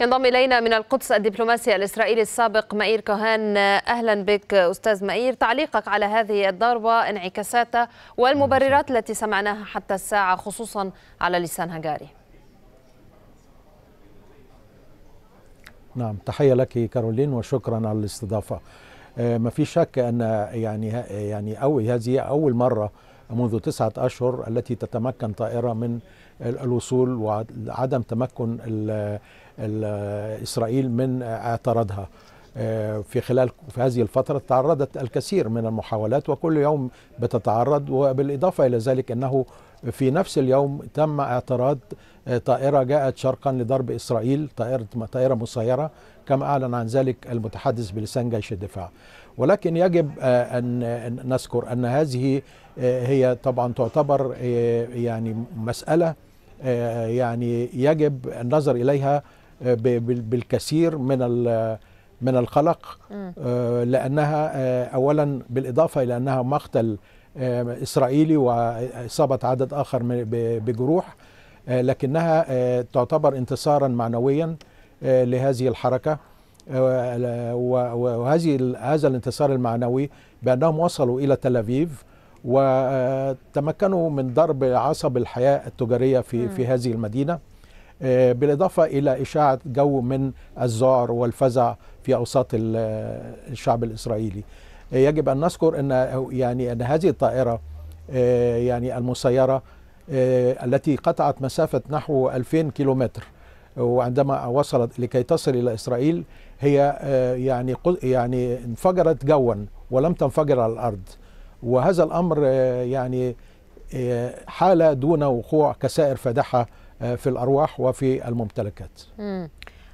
ينضم إلينا من القدس الدبلوماسي الإسرائيلي السابق مئير كوهان أهلا بك أستاذ مئير تعليقك على هذه الضربة انعكاساتها والمبررات التي سمعناها حتى الساعة خصوصا على لسان هجاري نعم تحية لك كارولين وشكرا على الاستضافة آه، ما في شك أن يعني يعني أول هذه أول مرة منذ تسعة أشهر التي تتمكن طائرة من الوصول وعدم تمكن الـ الـ إسرائيل من اعتراضها آه، في خلال في هذه الفترة تعرضت الكثير من المحاولات وكل يوم بتتعرض وبالإضافة إلى ذلك أنه في نفس اليوم تم اعتراض طائرة جاءت شرقا لضرب إسرائيل طائرة, طائرة مسيرة كما أعلن عن ذلك المتحدث بلسان جيش الدفاع ولكن يجب آه، أن نذكر أن هذه آه، هي طبعا تعتبر آه، يعني مسألة يعني يجب النظر إليها بالكثير من من القلق لأنها أولا بالإضافة إلى أنها مقتل إسرائيلي وإصابة عدد آخر بجروح آه، لكنها آه، تعتبر انتصارا معنويا آه، لهذه الحركة وهذه هذا الانتصار المعنوي بأنهم وصلوا إلى تل أبيب وتمكنوا من ضرب عصب الحياة التجارية في في هذه المدينة بالإضافة إلى إشاعة جو من الذعر والفزع في أوساط الشعب الإسرائيلي يجب أن نذكر أن يعني أن هذه الطائرة يعني المسيرة آه، التي قطعت مسافة نحو 2000 كيلومتر وعندما وصلت لكي تصل إلى إسرائيل هي آه، يعني يعني انفجرت جوا ولم تنفجر على الأرض وهذا الأمر آه، يعني حالة دون وقوع كسائر فادحة في الأرواح وفي الممتلكات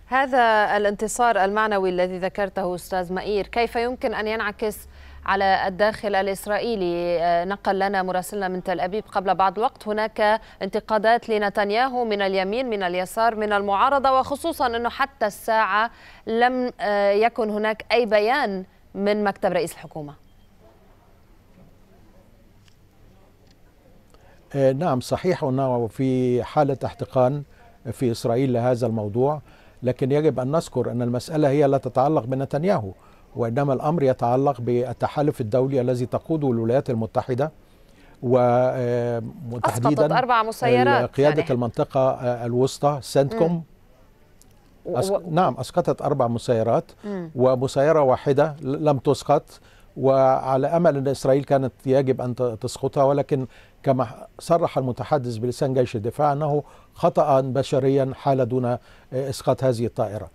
هذا الانتصار المعنوي الذي ذكرته أستاذ مئير كيف يمكن أن ينعكس على الداخل الإسرائيلي آه، نقل لنا مراسلنا من تل أبيب قبل بعض الوقت هناك انتقادات لنتنياهو من اليمين من اليسار من المعارضة وخصوصا أنه حتى الساعة لم آه، يكن هناك أي بيان من مكتب رئيس الحكومة آه، نعم صحيح أنه في حالة احتقان في إسرائيل لهذا الموضوع لكن يجب أن نذكر أن المسألة هي لا تتعلق بنتنياهو وإنما الأمر يتعلق بالتحالف الدولي الذي تقوده الولايات المتحدة وتحديدا آه، أربع مسيرات قيادة يعني. المنطقة آه، الوسطى سنتكوم أسك... و... نعم أسقطت أربع مسيرات م. ومسيرة واحدة لم تسقط وعلى أمل أن إسرائيل كانت يجب أن تسقطها ولكن كما صرح المتحدث بلسان جيش الدفاع أنه خطأ بشريا حال دون آه، إسقاط هذه الطائرة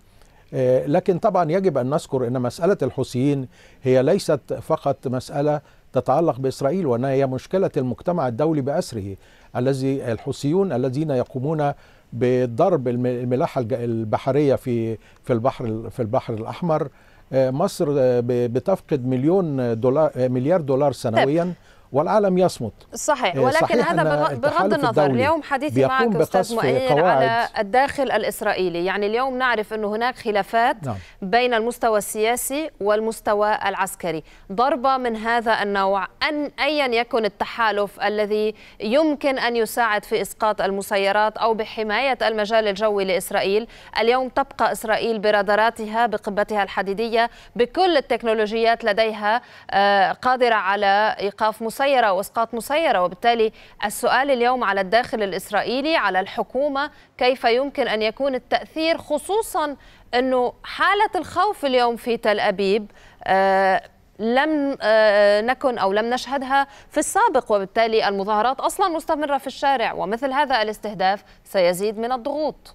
آه، لكن طبعا يجب أن نذكر أن مسألة الحوثيين هي ليست فقط مسألة تتعلق بإسرائيل وأنها هي مشكلة المجتمع الدولي بأسره الذي الحوثيون الذين يقومون بضرب الملاحة البحرية في في البحر في البحر الأحمر آه، مصر آه، بتفقد مليون دولار مليار دولار طيب. سنويا طيب. والعالم يصمت صحيح إيه، ولكن صحيح هذا بغض النظر اليوم حديثي معك استاذ مؤيد على الداخل الاسرائيلي يعني اليوم نعرف انه هناك خلافات نعم. بين المستوى السياسي والمستوى العسكري ضربه من هذا النوع ان ايا يكن التحالف الذي يمكن ان يساعد في اسقاط المسيرات او بحمايه المجال الجوي لاسرائيل اليوم تبقى اسرائيل براداراتها بقبتها الحديديه بكل التكنولوجيات لديها آه، قادره على ايقاف مسيرات مسيرة واسقاط مسيرة وبالتالي السؤال اليوم على الداخل الإسرائيلي على الحكومة كيف يمكن أن يكون التأثير خصوصا أنه حالة الخوف اليوم في تل أبيب آه لم آه، نكن او لم نشهدها في السابق وبالتالي المظاهرات اصلا مستمره في الشارع ومثل هذا الاستهداف سيزيد من الضغوط.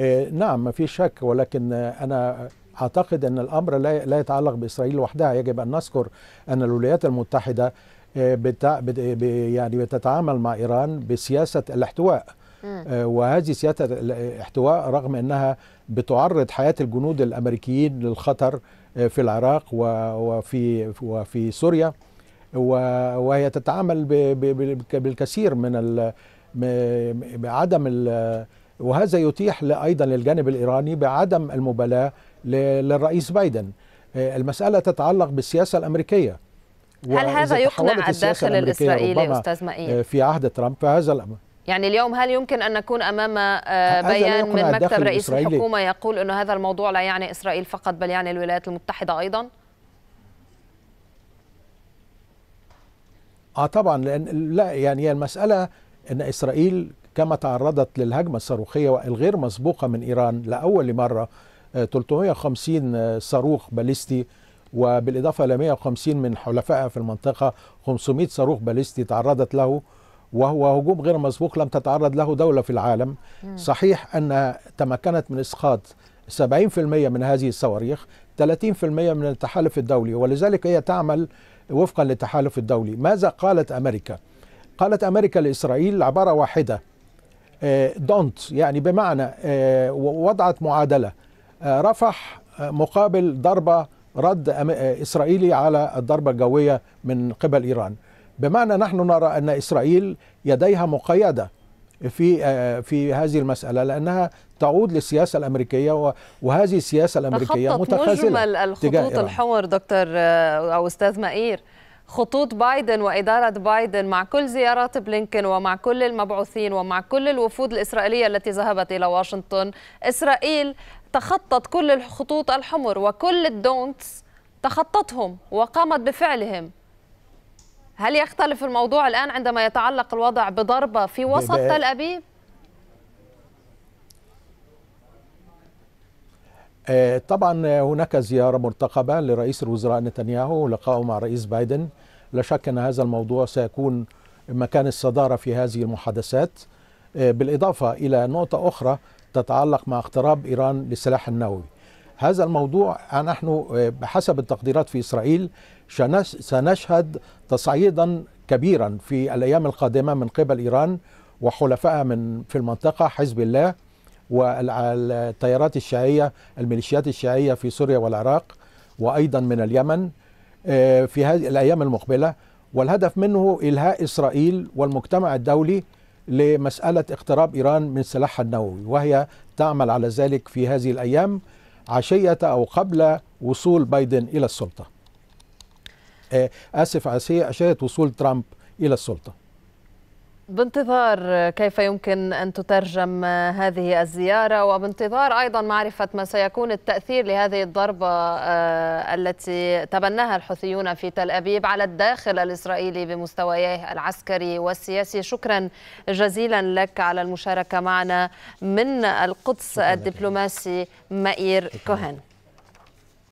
إيه، نعم ما في شك ولكن انا أعتقد أن الأمر لا يتعلق بإسرائيل وحدها يجب أن نذكر أن الولايات المتحدة آه، بتا يعني بتتعامل مع إيران بسياسة الاحتواء آه، وهذه سياسة الاحتواء رغم أنها بتعرض حياة الجنود الأمريكيين للخطر آه، في العراق وفي وفي سوريا وهي تتعامل بالكثير من ال... وهذا يتيح ايضا للجانب الايراني بعدم المبالاه للرئيس بايدن آه، المسألة تتعلق بالسياسة الأمريكية هل هذا يقنع الداخل الإسرائيلي أستاذ مائي آه، في عهد ترامب فهذا الأمر يعني اليوم هل يمكن أن نكون أمام آه، بيان من مكتب رئيس الإسرائيلي. الحكومة يقول أن هذا الموضوع لا يعني إسرائيل فقط بل يعني الولايات المتحدة أيضا؟ اه طبعا لان لا يعني المساله ان اسرائيل كما تعرضت للهجمه الصاروخيه الغير مسبوقه من ايران لاول مره 350 صاروخ باليستي وبالإضافة إلى 150 من حلفائها في المنطقة 500 صاروخ باليستي تعرضت له وهو هجوم غير مسبوق لم تتعرض له دولة في العالم صحيح أنها تمكنت من إسقاط 70% من هذه الصواريخ 30% من التحالف الدولي ولذلك هي تعمل وفقا للتحالف الدولي ماذا قالت أمريكا؟ قالت أمريكا لإسرائيل عبارة واحدة دونت آه، يعني بمعنى آه، وضعت معادلة آه، رفح آه، مقابل ضربة رد آه، إسرائيلي على الضربة الجوية من قبل إيران بمعنى نحن نرى أن إسرائيل يديها مقيدة في في هذه المسألة لأنها تعود للسياسة الأمريكية وهذه السياسة الأمريكية متخاذلة مجمل الخطوط الحمر دكتور أو أستاذ مائير خطوط بايدن وإدارة بايدن مع كل زيارات بلينكن ومع كل المبعوثين ومع كل الوفود الإسرائيلية التي ذهبت إلى واشنطن إسرائيل تخطت كل الخطوط الحمر وكل الدونتس تخطتهم وقامت بفعلهم هل يختلف الموضوع الآن عندما يتعلق الوضع بضربة في وسط تل أبيب؟ آه، طبعا هناك زيارة مرتقبة لرئيس الوزراء نتنياهو ولقاءه مع رئيس بايدن لا شك أن هذا الموضوع سيكون مكان الصدارة في هذه المحادثات آه، بالإضافة إلى نقطة أخرى تتعلق مع اقتراب إيران للسلاح النووي هذا الموضوع نحن آه، بحسب التقديرات في إسرائيل سنشهد تصعيدا كبيرا في الأيام القادمة من قبل إيران وحلفائها من في المنطقة حزب الله والتيارات الشيعية الميليشيات الشيعية في سوريا والعراق وأيضا من اليمن آه، في هذه الأيام المقبلة والهدف منه إلهاء إسرائيل والمجتمع الدولي لمسألة اقتراب إيران من سلاحها النووي وهي تعمل على ذلك في هذه الأيام عشية أو قبل وصول بايدن إلى السلطة آه، آسف عشية وصول ترامب إلى السلطة بانتظار كيف يمكن أن تترجم هذه الزيارة وبانتظار أيضا معرفة ما سيكون التأثير لهذه الضربة آه، التي تبناها الحوثيون في تل أبيب على الداخل الإسرائيلي بمستوياه العسكري والسياسي شكرا جزيلا لك على المشاركة معنا من القدس الدبلوماسي مئير كوهن